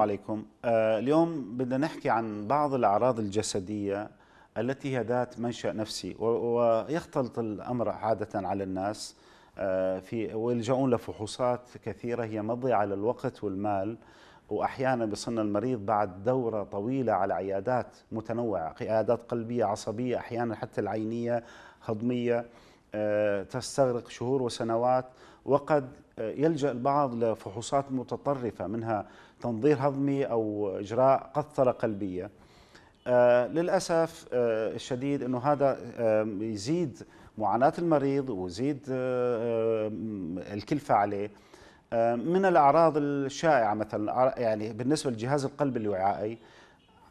عليكم آه، اليوم بدنا نحكي عن بعض الأعراض الجسدية التي هي ذات منشأ نفسي ويختلط الأمر عادة على الناس آه، في ويلجؤون لفحوصات كثيرة هي مضيعة للوقت والمال وأحيانا بصن المريض بعد دورة طويلة على عيادات متنوعة عيادات قلبية عصبية أحيانا حتى العينية هضمية آه، تستغرق شهور وسنوات وقد آه، يلجأ البعض لفحوصات متطرفة منها تنظير هضمي أو إجراء قثرة قلبية آه، للأسف الشديد أنه هذا يزيد معاناة المريض ويزيد الكلفة عليه من الأعراض الشائعة مثلا يعني بالنسبة لجهاز القلب الوعائي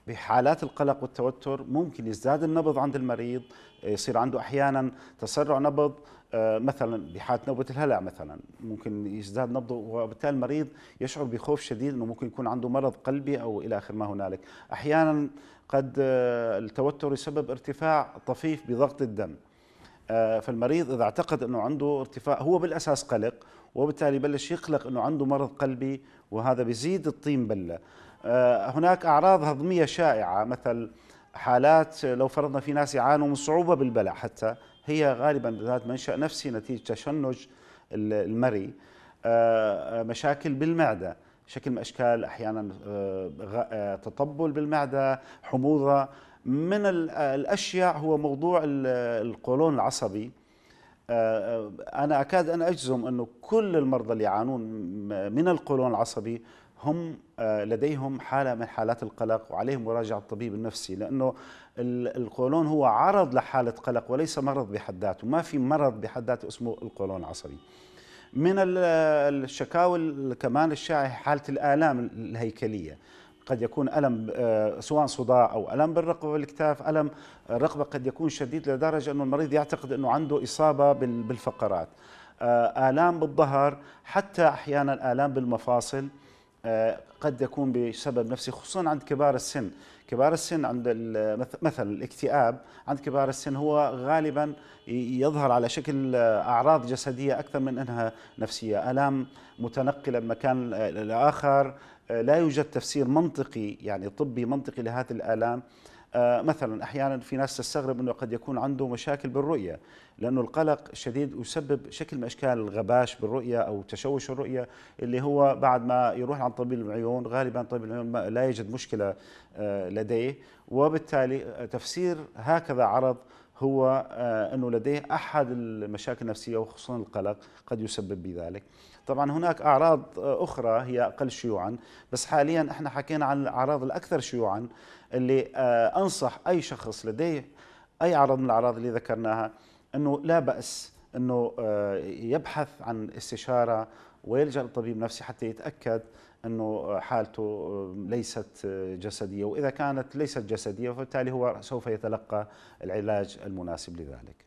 بحالات القلق والتوتر ممكن يزداد النبض عند المريض آه، يصير عنده احيانا تسرع نبض آه، مثلا بحاله نوبه الهلع مثلا ممكن يزداد نبضه وبالتالي المريض يشعر بخوف شديد انه ممكن يكون عنده مرض قلبي او الى اخر ما هنالك احيانا قد آه، التوتر يسبب ارتفاع طفيف بضغط الدم آه، فالمريض اذا اعتقد انه عنده ارتفاع هو بالاساس قلق وبالتالي بلش يقلق انه عنده مرض قلبي وهذا بيزيد الطين بله آه، هناك اعراض هضميه شائعه مثل حالات لو فرضنا في ناس يعانوا من صعوبه بالبلع حتى هي غالبا ذات منشا نفسي نتيجه تشنج المري آه، مشاكل بالمعده شكل من اشكال احيانا تطبل بالمعده حموضه من الأشياء هو موضوع القولون العصبي آه، آه، أنا أكاد أن أجزم أنه كل المرضى اللي يعانون من القولون العصبي هم آه، لديهم حالة من حالات القلق وعليهم مراجعة الطبيب النفسي لأنه القولون هو عرض لحالة قلق وليس مرض بحد ذاته ما في مرض بحد ذاته اسمه القولون العصبي من الشكاوى كمان الشائعة حالة الآلام الهيكلية قد يكون ألم آه، سواء صداع أو ألم بالرقبة والكتاف ألم الرقبة آه، قد يكون شديد لدرجة أنه المريض يعتقد أنه عنده إصابة بالفقرات آه، آلام بالظهر حتى أحيانا آلام بالمفاصل قد يكون بسبب نفسي خصوصا عند كبار السن كبار السن عند مثلا الاكتئاب عند كبار السن هو غالبا يظهر على شكل اعراض جسديه اكثر من انها نفسيه الام متنقله من مكان لاخر آه، لا يوجد تفسير منطقي يعني طبي منطقي لهذه الآلام آه، مثلا احيانا في ناس تستغرب انه قد يكون عنده مشاكل بالرؤيه لانه القلق الشديد يسبب شكل من اشكال الغباش بالرؤيه او تشوش الرؤيه اللي هو بعد ما يروح عند طبيب العيون غالبا طبيب العيون لا يجد مشكله آه، لديه وبالتالي تفسير هكذا عرض هو آه، انه لديه احد المشاكل النفسيه وخصوصا القلق قد يسبب بذلك. طبعا هناك اعراض آه، اخرى هي اقل شيوعا، بس حاليا احنا حكينا عن الاعراض الاكثر شيوعا اللي آه، انصح اي شخص لديه اي اعراض من الاعراض اللي ذكرناها انه لا باس انه آه، يبحث عن استشاره ويلجا للطبيب النفسي حتى يتاكد انه حالته آه، ليست آه، جسديه واذا كانت ليست جسديه فبالتالي هو سوف يتلقى العلاج المناسب لذلك